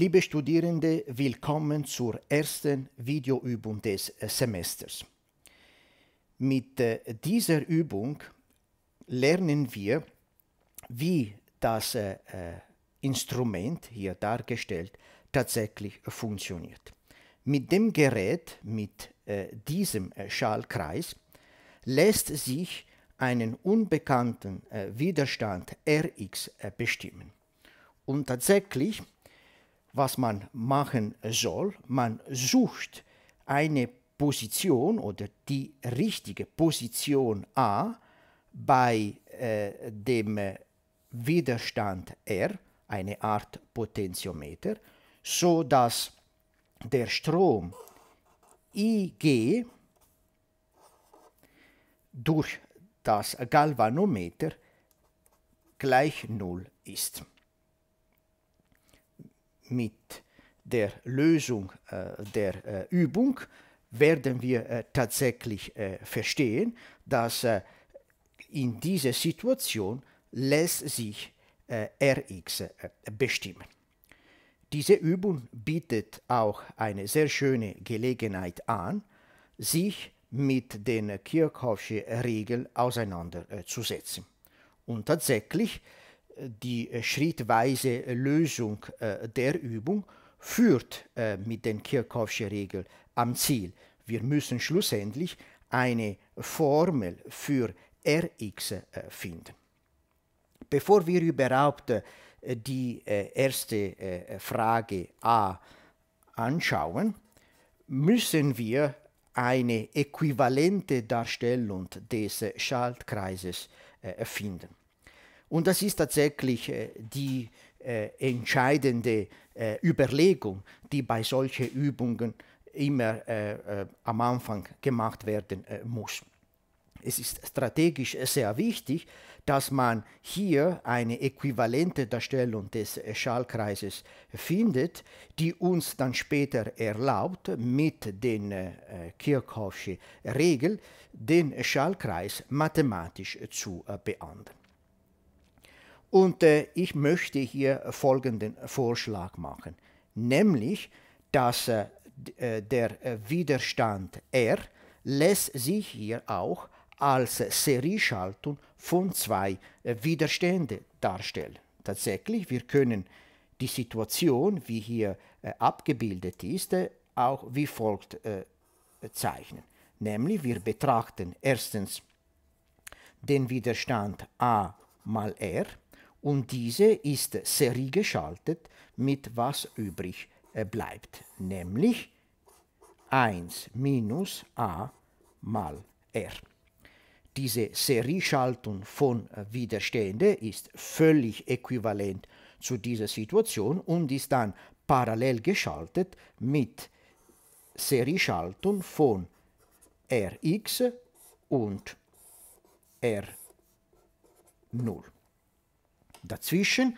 Liebe Studierende, willkommen zur ersten Videoübung des äh, Semesters. Mit äh, dieser Übung lernen wir, wie das äh, Instrument hier dargestellt tatsächlich funktioniert. Mit dem Gerät, mit diesem Schallkreis, lässt sich einen unbekannten Widerstand Rx bestimmen. Und tatsächlich was man machen soll. Man sucht eine Position oder die richtige Position A bei äh, dem äh, Widerstand R, eine Art Potentiometer, so dass der Strom IG durch das Galvanometer gleich Null ist mit der Lösung äh, der äh, Übung werden wir äh, tatsächlich verstehen, dass in dieser Situation lässt sich Rx bestimmen. Diese Übung bietet auch eine sehr schöne Gelegenheit an, sich mit den Kirchhoffschen Regeln auseinanderzusetzen. Und tatsächlich die äh, schrittweise äh, Lösung äh, der Übung führt mit den Kirchhoffschen Regeln am Ziel. Wir müssen schlussendlich eine Formel für Rx finden. Bevor wir überhaupt die erste Frage A anschauen, müssen wir eine äquivalente Darstellung des Schaltkreises finden. Und das ist tatsächlich äh, die äh, entscheidende äh, Überlegung, die bei solchen Übungen immer am Anfang gemacht werden muss. Es ist strategisch sehr wichtig, dass man hier eine äquivalente Darstellung des Schallkreises findet, die uns dann später erlaubt, mit den äh, Kirchhoffschen Regeln den Schallkreis mathematisch zu äh, beantworten. Und äh, ich möchte hier folgenden Vorschlag machen, nämlich, dass äh, äh der äh, Widerstand R lässt sich hier auch als Serieschaltung von zwei äh, Widerständen darstellen. Tatsächlich, wir können die Situation, wie hier abgebildet ist, auch wie folgt zeichnen. Nämlich, wir betrachten erstens den Widerstand A mal R und diese ist Serie geschaltet mit was übrig bleibt, nämlich 1 minus a mal r. Diese Serieschaltung von Widerstände ist völlig äquivalent zu dieser Situation und ist dann parallel geschaltet mit Serieschaltung von Rx und R0. Dazwischen,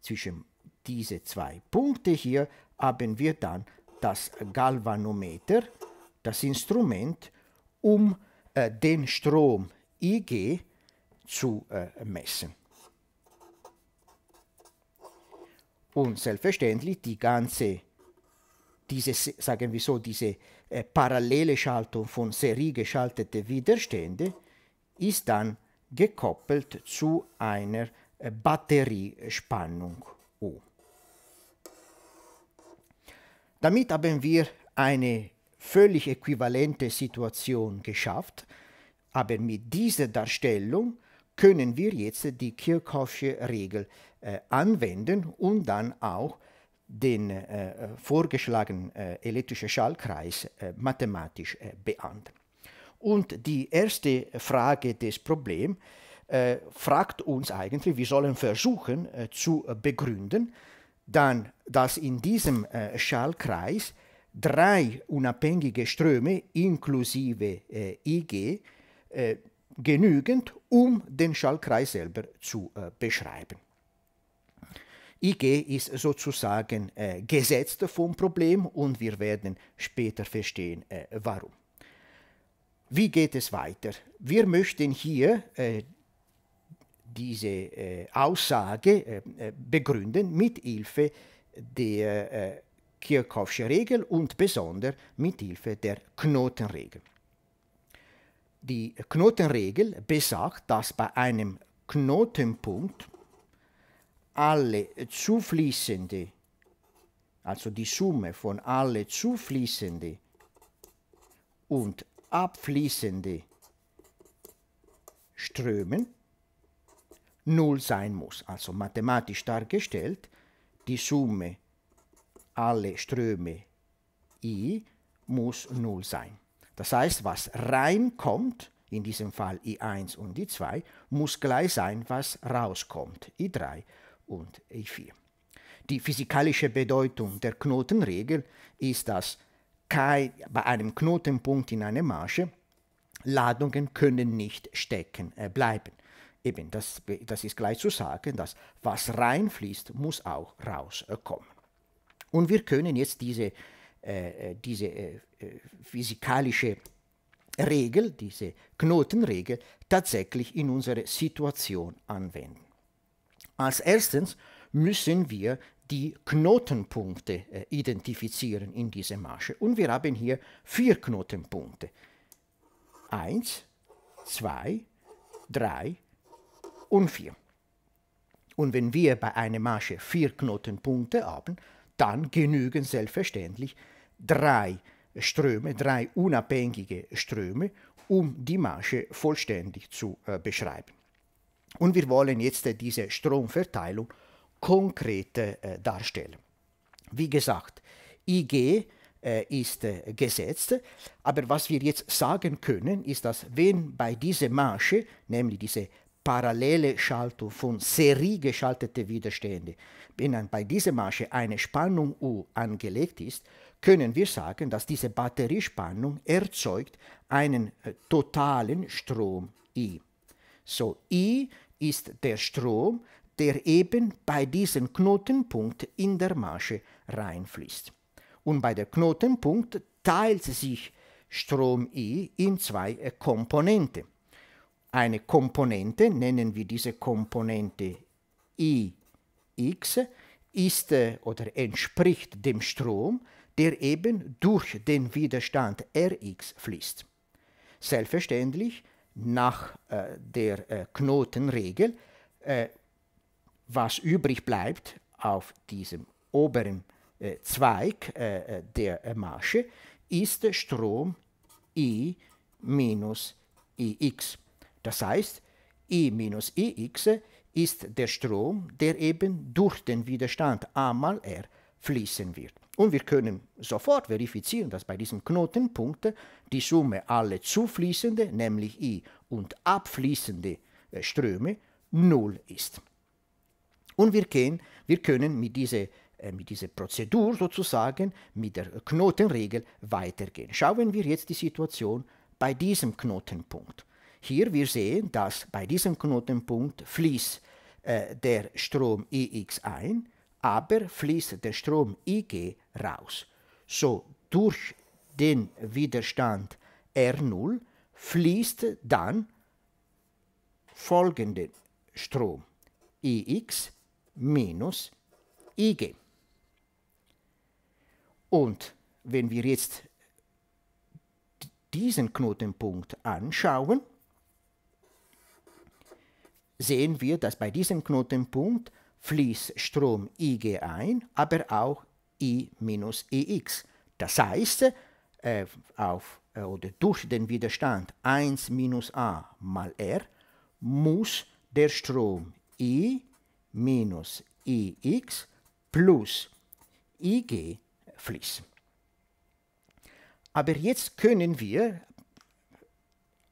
zwischen diese zwei Punkte hier, haben wir dann das Galvanometer, das Instrument, um äh, den Strom IG zu äh, messen. Und selbstverständlich die ganze, diese, sagen wir so, diese äh, parallele Schaltung von Serie geschaltete Widerstände ist dann gekoppelt zu einer Batteriespannung um. Damit haben wir eine völlig äquivalente Situation geschafft, aber mit dieser Darstellung können wir jetzt die Kirchhoffsche Regel äh, anwenden und dann auch den äh, vorgeschlagenen äh, elektrischen Schallkreis äh, mathematisch äh, beantworten. Und die erste Frage des Problems äh, fragt uns eigentlich, wir sollen versuchen äh, zu äh, begründen, dann, dass in diesem Schallkreis drei unabhängige Ströme inklusive IG genügend, um den Schallkreis selber zu beschreiben. IG ist sozusagen äh, gesetzt vom Problem und wir werden später verstehen, äh, warum. Wie geht es weiter? Wir möchten hier äh, diese äh, Aussage äh, äh, begründen mit Hilfe der Kirchhoffsche Regel und besonders mit Hilfe der Knotenregel. Die Knotenregel besagt, dass bei einem Knotenpunkt alle zufließende, also die Summe von alle zufließende und abfließende Strömen 0 sein muss. Also mathematisch dargestellt, die Summe aller Ströme i muss 0 sein. Das heißt, was reinkommt, in diesem Fall i1 und i2, muss gleich sein, was rauskommt, i3 und i4. Die physikalische Bedeutung der Knotenregel ist, dass bei einem Knotenpunkt in einer Masche Ladungen können nicht stecken äh, bleiben eben, das, das ist gleich zu sagen, dass was reinfließt, muss auch rauskommen. Und wir können jetzt diese, äh, äh diese äh, äh, physikalische Regel, diese Knotenregel, tatsächlich in unsere Situation anwenden. Als erstens müssen wir die Knotenpunkte äh, identifizieren in dieser Masche. Und wir haben hier vier Knotenpunkte. Eins, zwei, drei, und 4. Und wenn wir bei einer Masche vier Knotenpunkte haben, dann genügen selbstverständlich drei Ströme, drei unabhängige Ströme, um die Masche vollständig zu äh, beschreiben. Und wir wollen jetzt äh, diese Stromverteilung konkret äh, darstellen. Wie gesagt, IG äh, ist äh, gesetzt, aber was wir jetzt sagen können, ist, dass wenn bei dieser Masche, nämlich diese parallele Schaltung von Serie geschaltete Widerstände, wenn bei dieser Masche eine Spannung U angelegt ist, können wir sagen, dass diese Batteriespannung erzeugt einen äh, totalen Strom I. So I ist der Strom, der eben bei diesem Knotenpunkt in der Masche reinfließt. Und bei der Knotenpunkt teilt sich Strom I in zwei äh, Komponenten eine Komponente, nennen wir diese Komponente Ix, ist äh, oder entspricht dem Strom, der eben durch den Widerstand Rx fließt. Selbstverständlich nach äh, der äh, Knotenregel, äh, was übrig bleibt auf diesem oberen äh, Zweig äh, der Masche, ist Strom I minus Ix. Das heißt, E minus Ix e ist der Strom, der eben durch den Widerstand A mal R fließen wird. Und wir können sofort verifizieren, dass bei diesem Knotenpunkt die Summe aller zufließende, nämlich I, und abfließende äh, Ströme null ist. Und wir, können, wir können mit dieser, äh, mit dieser Prozedur sozusagen, mit der Knotenregel weitergehen. Schauen wir jetzt die Situation bei diesem Knotenpunkt. Hier wir sehen, dass bei diesem Knotenpunkt fließt äh, der Strom Ix ein, aber fließt der Strom Ig raus. So durch den Widerstand R0 fließt dann folgender Strom Ix minus Ig. Und wenn wir jetzt diesen Knotenpunkt anschauen, sehen wir, dass bei diesem Knotenpunkt fließt Strom IG ein, aber auch I minus EX. Das heißt, äh, auf, äh, oder durch den Widerstand 1 minus A mal R muss der Strom I minus EX plus IG fließen. Aber jetzt können wir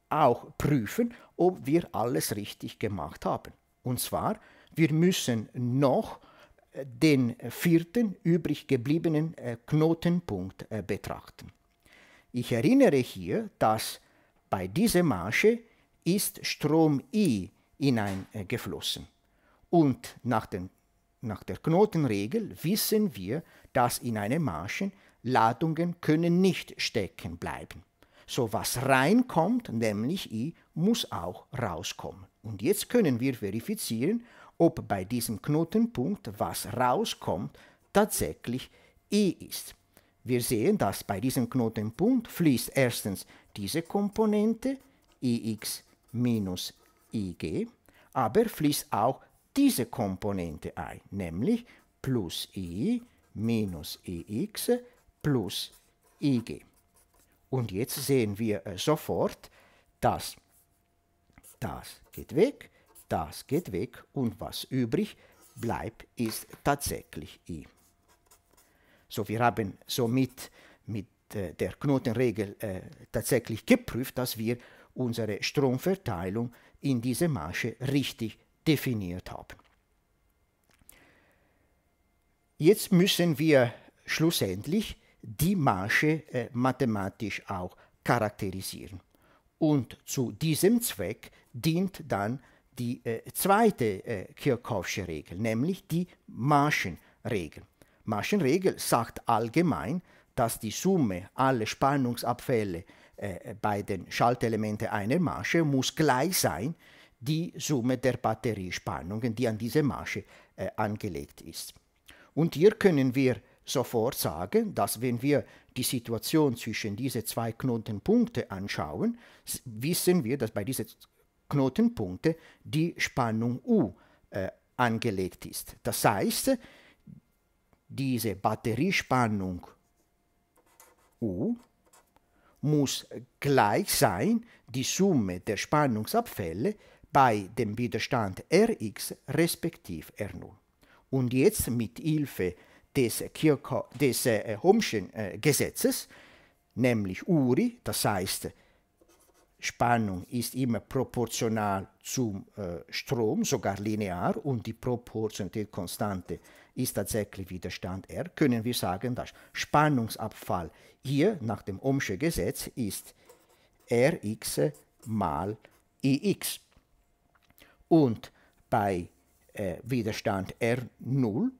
auch prüfen, ob wir alles richtig gemacht haben. Und zwar, wir müssen noch äh, den vierten übrig gebliebenen äh, Knotenpunkt äh, betrachten. Ich erinnere hier, dass bei dieser Masche ist Strom I hineingeflossen. Und nach, den, nach der Knotenregel wissen wir, dass in einer Masche Ladungen können nicht stecken bleiben. So was reinkommt, nämlich I, muss auch rauskommen. Und jetzt können wir verifizieren, ob bei diesem Knotenpunkt, was rauskommt, tatsächlich I ist. Wir sehen, dass bei diesem Knotenpunkt fließt erstens diese Komponente ix minus ig, aber fließt auch diese Komponente ein, nämlich plus i minus ix plus ig. Und jetzt sehen wir äh, sofort, dass das geht weg, das geht weg und was übrig bleibt, ist tatsächlich i. So, wir haben somit mit äh, der Knotenregel äh, tatsächlich geprüft, dass wir unsere Stromverteilung in dieser Masche richtig definiert haben. Jetzt müssen wir schlussendlich die Masche äh, mathematisch auch charakterisieren. Und zu diesem Zweck dient dann die äh, zweite äh, Kirchhoffsche Regel, nämlich die Maschenregel. Maschenregel sagt allgemein, dass die Summe aller Spannungsabfälle äh, bei den Schaltelementen einer Masche muss gleich sein die Summe der Batteriespannungen, die an diese Marsche äh, angelegt ist. Und hier können wir sofort sagen, dass wenn wir die Situation zwischen diese zwei Knotenpunkte anschauen, wissen wir, dass bei diesen Knotenpunkten die Spannung U äh, angelegt ist. Das heißt, diese Batteriespannung U muss gleich sein die Summe der Spannungsabfälle bei dem Widerstand Rx respektive R0. Und jetzt mit Hilfe des, Kirchho des äh, Ohmschen äh, Gesetzes, nämlich Uri, das heißt, Spannung ist immer proportional zum äh, Strom, sogar linear, und die Proportionalitätskonstante ist tatsächlich Widerstand R, können wir sagen, dass Spannungsabfall hier nach dem Ohmschen Gesetz ist Rx mal Ix. Und bei äh, Widerstand R0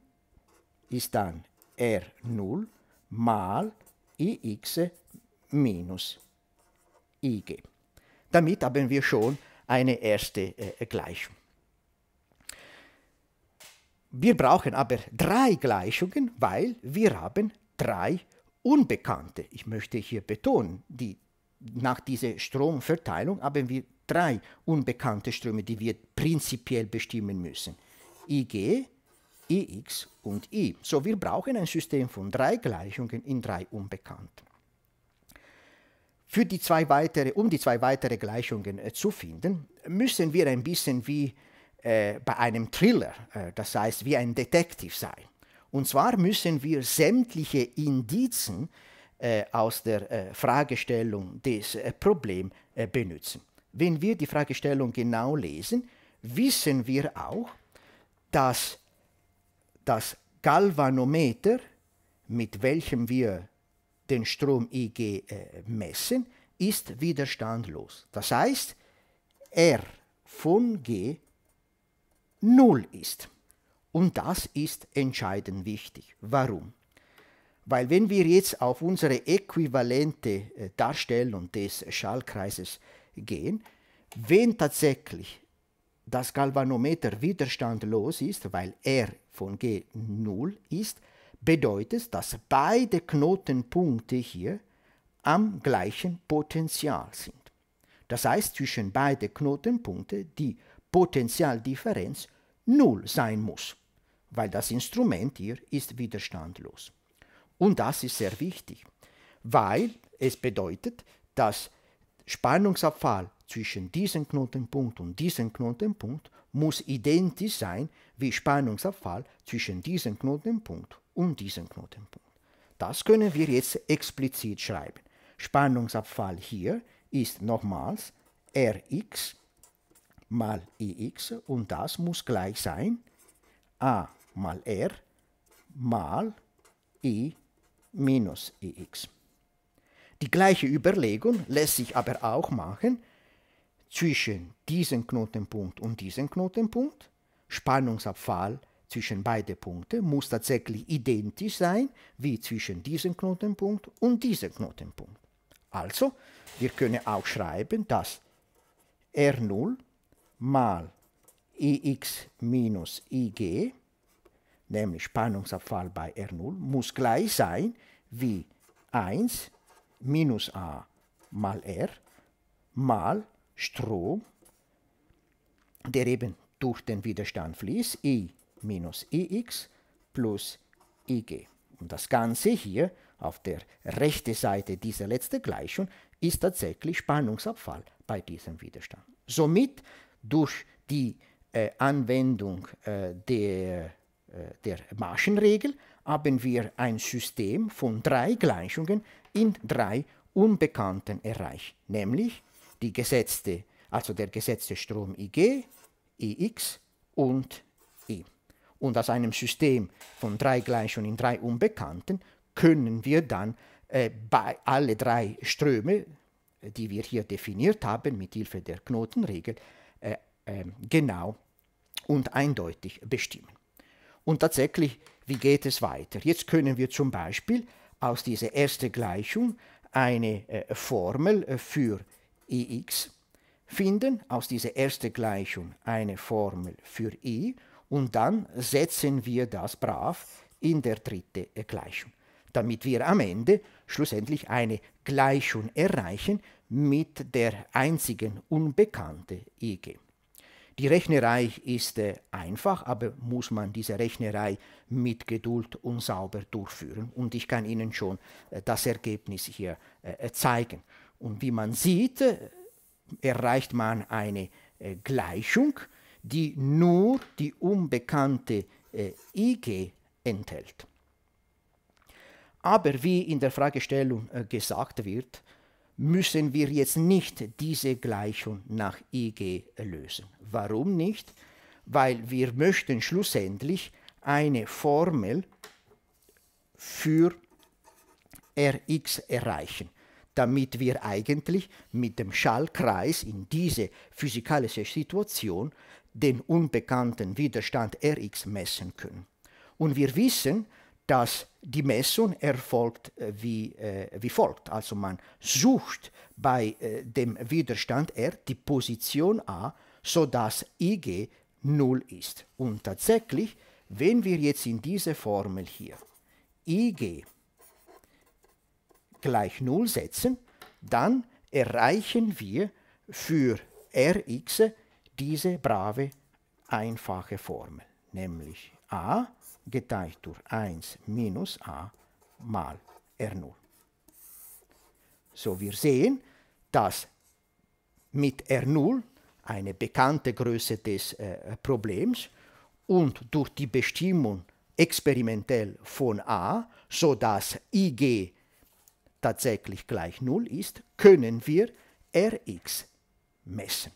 ist dann R0 mal Ix minus Ig. Damit haben wir schon eine erste äh, Gleichung. Wir brauchen aber drei Gleichungen, weil wir haben drei Unbekannte. Ich möchte hier betonen, die, nach dieser Stromverteilung haben wir drei unbekannte Ströme, die wir prinzipiell bestimmen müssen. Ig, Ex und I. So, wir brauchen ein System von drei Gleichungen in drei Unbekannten. Für die zwei weitere, um die zwei weitere Gleichungen äh, zu finden, müssen wir ein bisschen wie äh, bei einem Thriller, äh, das heißt wie ein Detektiv sein. Und zwar müssen wir sämtliche Indizen äh, aus der äh, Fragestellung des äh, Problems benutzen. Wenn wir die Fragestellung genau lesen, wissen wir auch, dass das Galvanometer, mit welchem wir den Strom IG äh, messen, ist widerstandlos. Das heißt, R von G 0 ist. Und das ist entscheidend wichtig. Warum? Weil wenn wir jetzt auf unsere äquivalente äh, Darstellung des Schallkreises gehen, wenn tatsächlich das Galvanometer widerstandlos ist, weil R von G 0 ist, bedeutet, dass beide Knotenpunkte hier am gleichen Potential sind. Das heißt, zwischen beide Knotenpunkte die Potentialdifferenz 0 sein muss, weil das Instrument hier ist widerstandlos. Und das ist sehr wichtig, weil es bedeutet, dass Spannungsabfall zwischen diesem Knotenpunkt und diesem Knotenpunkt muss identisch sein wie Spannungsabfall zwischen diesem Knotenpunkt und diesem Knotenpunkt. Das können wir jetzt explizit schreiben. Spannungsabfall hier ist nochmals Rx mal Ix und das muss gleich sein A mal R mal I e minus Ix. Die gleiche Überlegung lässt sich aber auch machen, zwischen diesem Knotenpunkt und diesem Knotenpunkt, Spannungsabfall zwischen beiden Punkten muss tatsächlich identisch sein wie zwischen diesem Knotenpunkt und diesem Knotenpunkt. Also, wir können auch schreiben, dass R0 mal Ix e minus Ig, nämlich Spannungsabfall bei R0, muss gleich sein wie 1 minus A mal R mal Strom, der eben durch den Widerstand fließt, E minus EX plus EG. Und das Ganze hier auf der rechten Seite dieser letzten Gleichung ist tatsächlich Spannungsabfall bei diesem Widerstand. Somit durch die äh, Anwendung äh, der, äh, der Maschenregel haben wir ein System von drei Gleichungen in drei Unbekannten erreicht, nämlich die gesetzte, also der gesetzte Strom IG, IX und I. Und aus einem System von drei Gleichungen in drei Unbekannten können wir dann äh, bei alle drei Ströme, die wir hier definiert haben, mit Hilfe der Knotenregel, äh, äh, genau und eindeutig bestimmen. Und tatsächlich, wie geht es weiter? Jetzt können wir zum Beispiel aus dieser ersten Gleichung eine äh, Formel äh, für Ix, e finden aus dieser ersten Gleichung eine Formel für I und dann setzen wir das brav in der dritten Gleichung, damit wir am Ende schlussendlich eine Gleichung erreichen mit der einzigen Unbekannte IG. Die Rechnerei ist äh, einfach, aber muss man diese Rechnerei mit Geduld und sauber durchführen. Und ich kann Ihnen schon äh, das Ergebnis hier äh, zeigen. Und wie man sieht, äh, erreicht man eine äh, Gleichung, die nur die unbekannte äh, IG enthält. Aber wie in der Fragestellung äh, gesagt wird, müssen wir jetzt nicht diese Gleichung nach IG lösen. Warum nicht? Weil wir möchten schlussendlich eine Formel für Rx erreichen damit wir eigentlich mit dem Schallkreis in diese physikalische Situation den unbekannten Widerstand Rx messen können. Und wir wissen, dass die Messung erfolgt äh, wie, äh, wie folgt. Also man sucht bei äh, dem Widerstand R die Position A, sodass IG 0 ist. Und tatsächlich, wenn wir jetzt in diese Formel hier IG gleich 0 setzen, dann erreichen wir für Rx diese brave einfache Formel, nämlich a geteilt durch 1 minus a mal R0. So, wir sehen, dass mit R0 eine bekannte Größe des äh, Problems und durch die Bestimmung experimentell von a, sodass dass ig tatsächlich gleich 0 ist, können wir Rx messen.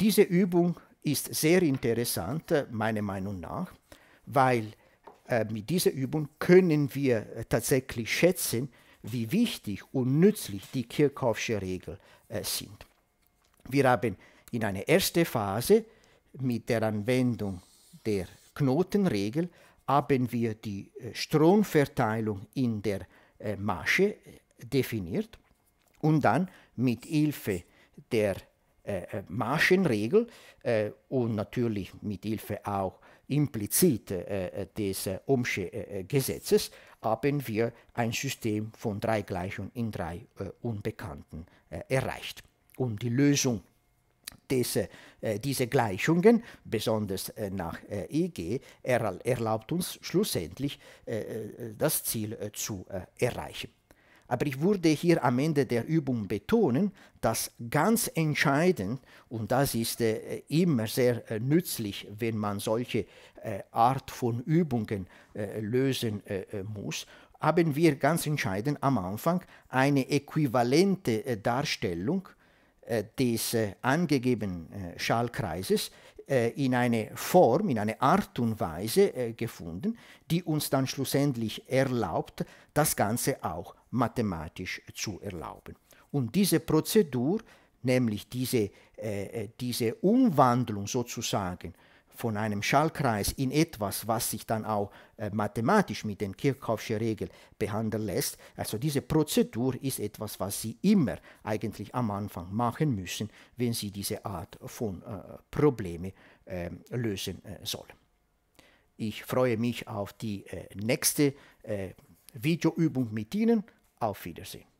Diese Übung ist sehr interessant, äh, meiner Meinung nach, weil äh, mit dieser Übung können wir äh, tatsächlich schätzen, wie wichtig und nützlich die Kirchhoffsche Regel äh, sind. Wir haben in einer ersten Phase mit der Anwendung der Knotenregel haben wir die äh, Stromverteilung in der äh, Masche äh, definiert und dann mit Hilfe der äh, Maschenregel äh, und natürlich mit Hilfe auch implizit äh, des äh, Ohmsche Gesetzes haben wir ein System von drei Gleichungen in drei Unbekannten erreicht. Und die Lösung diese, äh, diese Gleichungen, besonders äh, nach äh, EG, er, erlaubt uns schlussendlich äh, äh, das Ziel äh, zu erreichen. Aber ich würde hier am Ende der Übung betonen, dass ganz entscheidend, und das ist äh, immer sehr äh, nützlich, wenn man solche äh, Art von Übungen lösen muss, haben wir ganz entscheidend am Anfang eine äquivalente Darstellung äh, des äh, angegebenen äh, Schallkreises in eine Form, in eine Art und Weise gefunden, die uns dann schlussendlich erlaubt, das Ganze auch mathematisch zu erlauben. Und diese Prozedur, nämlich diese, diese Umwandlung sozusagen von einem Schallkreis in etwas, was sich dann auch äh, mathematisch mit den Kirchhoffschen Regeln behandeln lässt. Also diese Prozedur ist etwas, was Sie immer eigentlich am Anfang machen müssen, wenn Sie diese Art von äh, Probleme ähm, äh, lösen sollen. Ich freue mich auf die äh, nächste äh, Videoübung mit Ihnen. Auf Wiedersehen.